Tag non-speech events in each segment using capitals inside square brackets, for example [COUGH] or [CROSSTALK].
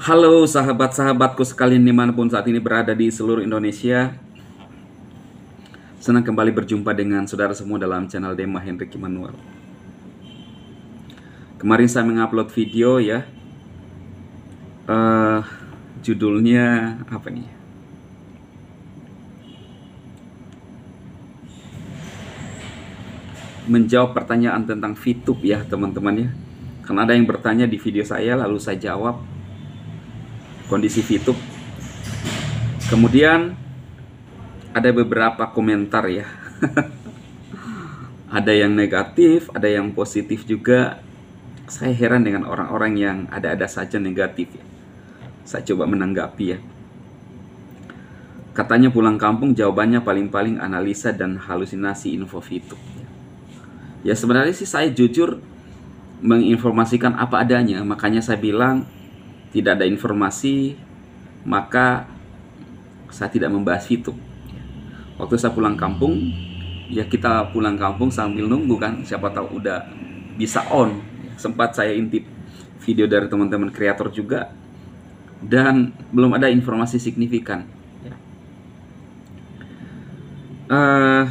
Halo sahabat-sahabatku sekalian dimanapun saat ini berada di seluruh Indonesia Senang kembali berjumpa dengan saudara semua dalam channel Dema Henry Manuel Kemarin saya mengupload video ya uh, Judulnya apa nih Menjawab pertanyaan tentang VTube ya teman-teman ya Karena ada yang bertanya di video saya lalu saya jawab kondisi fitup. Kemudian ada beberapa komentar ya. [LAUGHS] ada yang negatif, ada yang positif juga. Saya heran dengan orang-orang yang ada-ada saja negatif ya. Saya coba menanggapi ya. Katanya pulang kampung jawabannya paling-paling analisa dan halusinasi info fitup. Ya. ya sebenarnya sih saya jujur menginformasikan apa adanya, makanya saya bilang tidak ada informasi, maka saya tidak membahas itu. Waktu saya pulang kampung, ya kita pulang kampung sambil nunggu kan, siapa tahu udah bisa on. Sempat saya intip video dari teman-teman kreator juga dan belum ada informasi signifikan. Uh,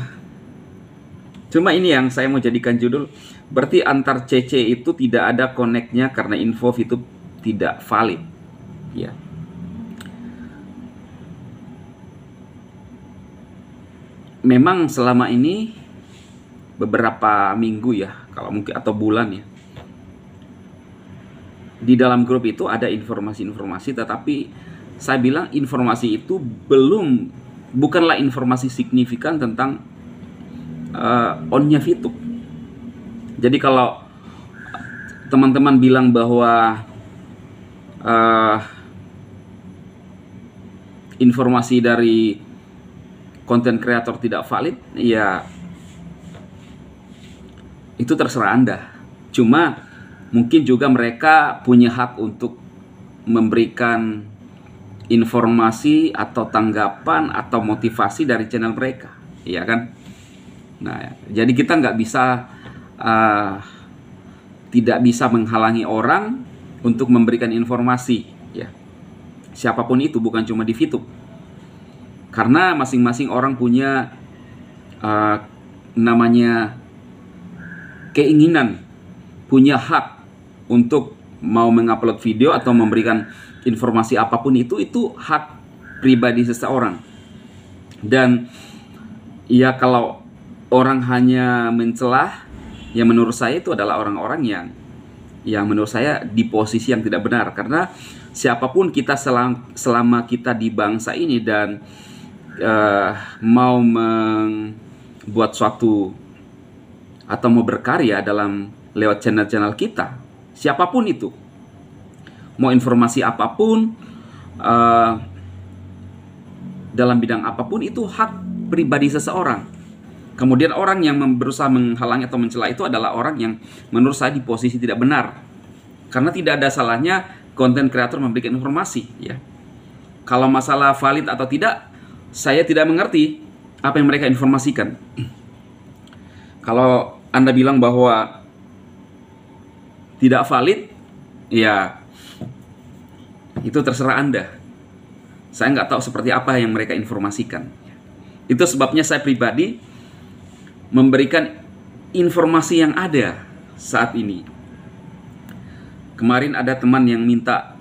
cuma ini yang saya mau jadikan judul. Berarti antar CC itu tidak ada koneknya karena info itu tidak valid ya memang selama ini beberapa minggu ya kalau mungkin atau bulan ya di dalam grup itu ada informasi-informasi tetapi saya bilang informasi itu belum bukanlah informasi signifikan tentang uh, onnya fitup. jadi kalau teman-teman bilang bahwa uh, informasi dari konten kreator tidak valid, ya itu terserah Anda. Cuma mungkin juga mereka punya hak untuk memberikan informasi atau tanggapan atau motivasi dari channel mereka, ya kan? Nah, jadi kita nggak bisa uh, tidak bisa menghalangi orang untuk memberikan informasi ya. Siapapun itu bukan cuma di Fitup. Karena masing-masing orang punya uh, namanya keinginan, punya hak untuk mau mengupload video atau memberikan informasi apapun itu itu hak pribadi seseorang. Dan ya kalau orang hanya mencelah, ya menurut saya itu adalah orang-orang yang yang menurut saya di posisi yang tidak benar karena siapapun kita selang selama kita di bangsa ini dan uh, mau membuat suatu atau mau berkarya dalam lewat channel-channel kita siapapun itu mau informasi apapun uh, dalam bidang apapun itu hak pribadi seseorang Kemudian orang yang berusaha menghalangi atau mencela itu adalah orang yang menurut saya di posisi tidak benar. Karena tidak ada salahnya konten kreator memberikan informasi ya. Kalau masalah valid atau tidak, saya tidak mengerti apa yang mereka informasikan. Kalau Anda bilang bahwa tidak valid, ya itu terserah Anda. Saya nggak tahu seperti apa yang mereka informasikan. Itu sebabnya saya pribadi memberikan informasi yang ada saat ini. Kemarin ada teman yang minta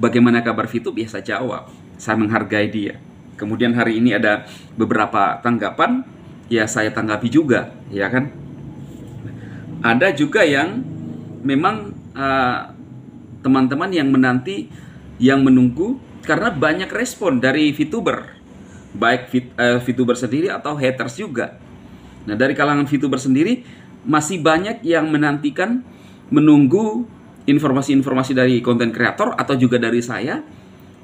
bagaimana kabar Vito biasa ya, jawab. Saya menghargai dia. Kemudian hari ini ada beberapa tanggapan, ya saya tanggapi juga, ya kan? Ada juga yang memang teman eh, teman-teman yang menanti, yang menunggu karena banyak respon dari VTuber, baik VTuber eh, sendiri atau haters juga Nah, dari kalangan VTuber sendiri masih banyak yang menantikan menunggu informasi-informasi dari konten kreator atau juga dari saya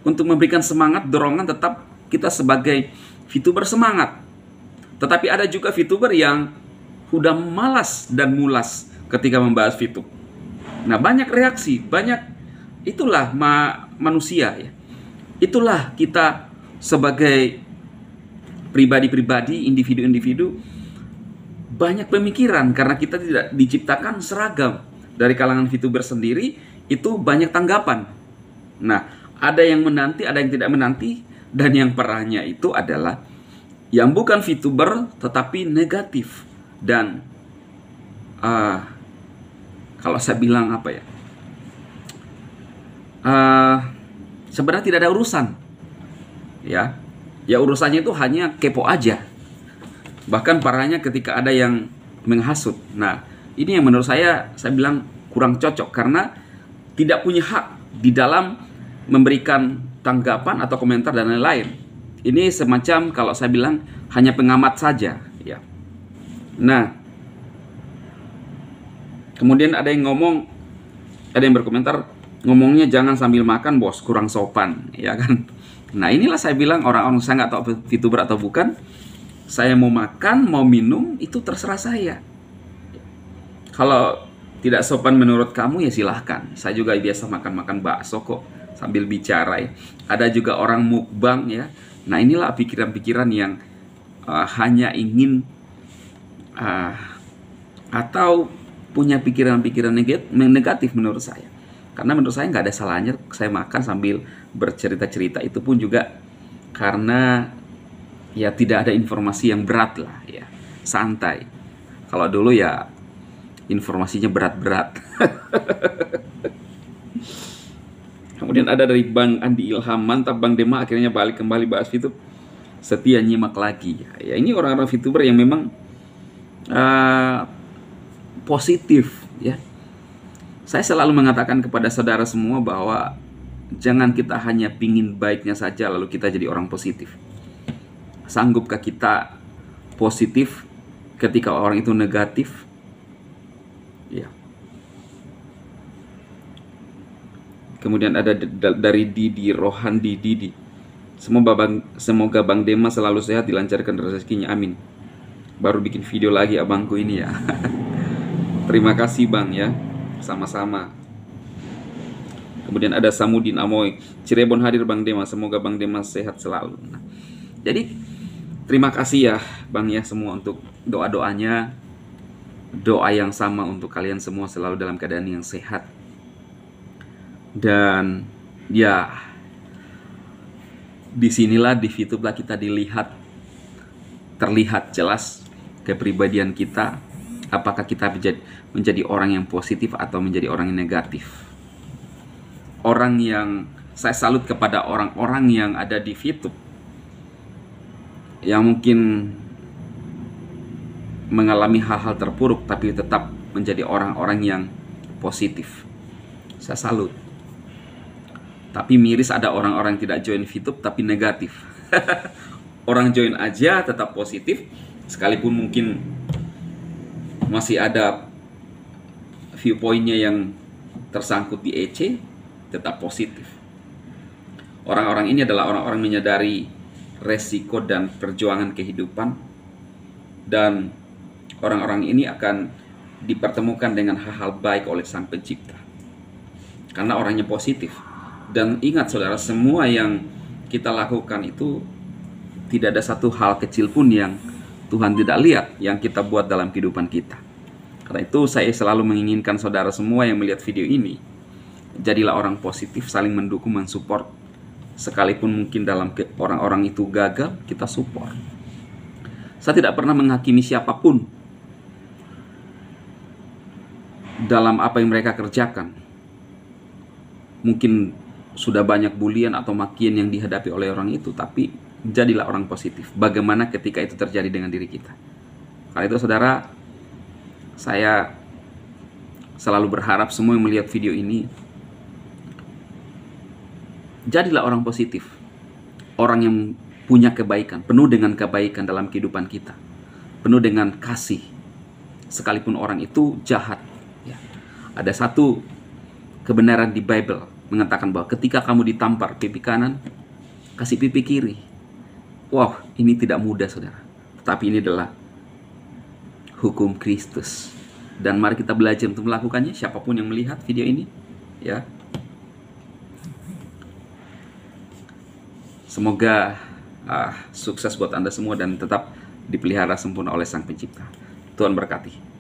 untuk memberikan semangat dorongan tetap kita sebagai VTuber semangat. Tetapi ada juga VTuber yang udah malas dan mulas ketika membahas VTuber. Nah, banyak reaksi, banyak itulah ma manusia ya. Itulah kita sebagai pribadi-pribadi, individu-individu banyak pemikiran karena kita tidak diciptakan seragam. Dari kalangan VTuber sendiri itu banyak tanggapan. Nah, ada yang menanti, ada yang tidak menanti dan yang parahnya itu adalah yang bukan VTuber tetapi negatif dan uh, kalau saya bilang apa ya? Uh, sebenarnya tidak ada urusan. Ya. Ya urusannya itu hanya kepo aja bahkan parahnya ketika ada yang menghasut nah ini yang menurut saya saya bilang kurang cocok karena tidak punya hak di dalam memberikan tanggapan atau komentar dan lain-lain ini semacam kalau saya bilang hanya pengamat saja ya nah kemudian ada yang ngomong ada yang berkomentar ngomongnya jangan sambil makan bos kurang sopan ya kan nah inilah saya bilang orang-orang saya nggak tahu VTuber atau bukan saya mau makan, mau minum, itu terserah saya. Kalau tidak sopan menurut kamu ya silahkan. Saya juga biasa makan-makan bakso kok sambil bicara ya. Ada juga orang mukbang ya. Nah inilah pikiran-pikiran yang uh, hanya ingin uh, atau punya pikiran-pikiran negatif menurut saya. Karena menurut saya nggak ada salahnya saya makan sambil bercerita-cerita. Itu pun juga karena ya tidak ada informasi yang berat lah ya santai kalau dulu ya informasinya berat-berat [LAUGHS] kemudian ada dari Bang Andi Ilham mantap Bang Dema akhirnya balik kembali bahas itu setia nyimak lagi ya ini orang-orang VTuber yang memang uh, positif ya saya selalu mengatakan kepada saudara semua bahwa jangan kita hanya pingin baiknya saja lalu kita jadi orang positif sanggupkah kita positif ketika orang itu negatif? Ya. Kemudian ada dari Didi Rohan Didi. Semoga Bang semoga Bang Dema selalu sehat dilancarkan rezekinya. Amin. Baru bikin video lagi abangku ini ya. [LAUGHS] Terima kasih Bang ya. Sama-sama. Kemudian ada Samudin Amoy, Cirebon hadir Bang Dema semoga Bang Dema sehat selalu. Nah, jadi Terima kasih ya Bang ya semua untuk doa-doanya. Doa yang sama untuk kalian semua selalu dalam keadaan yang sehat. Dan ya disinilah di lah kita dilihat terlihat jelas kepribadian kita apakah kita menjadi, menjadi orang yang positif atau menjadi orang yang negatif orang yang saya salut kepada orang-orang yang ada di Fitup yang mungkin mengalami hal-hal terpuruk tapi tetap menjadi orang-orang yang positif. Saya salut. Tapi miris ada orang-orang tidak join fitup tapi negatif. [LAUGHS] orang join aja tetap positif sekalipun mungkin masih ada viewpointnya yang tersangkut di EC tetap positif. Orang-orang ini adalah orang-orang menyadari resiko dan perjuangan kehidupan dan orang-orang ini akan dipertemukan dengan hal-hal baik oleh Sang Pencipta. Karena orangnya positif. Dan ingat saudara, semua yang kita lakukan itu tidak ada satu hal kecil pun yang Tuhan tidak lihat yang kita buat dalam kehidupan kita. Karena itu saya selalu menginginkan saudara semua yang melihat video ini, jadilah orang positif, saling mendukung, mensupport sekalipun mungkin dalam orang-orang itu gagal, kita support. Saya tidak pernah menghakimi siapapun dalam apa yang mereka kerjakan. Mungkin sudah banyak bulian atau makian yang dihadapi oleh orang itu, tapi jadilah orang positif. Bagaimana ketika itu terjadi dengan diri kita? Kali itu saudara, saya selalu berharap semua yang melihat video ini jadilah orang positif. Orang yang punya kebaikan, penuh dengan kebaikan dalam kehidupan kita. Penuh dengan kasih. Sekalipun orang itu jahat. Ya. Ada satu kebenaran di Bible mengatakan bahwa ketika kamu ditampar pipi kanan, kasih pipi kiri. Wow, ini tidak mudah saudara. Tetapi ini adalah hukum Kristus. Dan mari kita belajar untuk melakukannya, siapapun yang melihat video ini. ya Semoga uh, sukses buat Anda semua dan tetap dipelihara sempurna oleh Sang Pencipta. Tuhan berkati.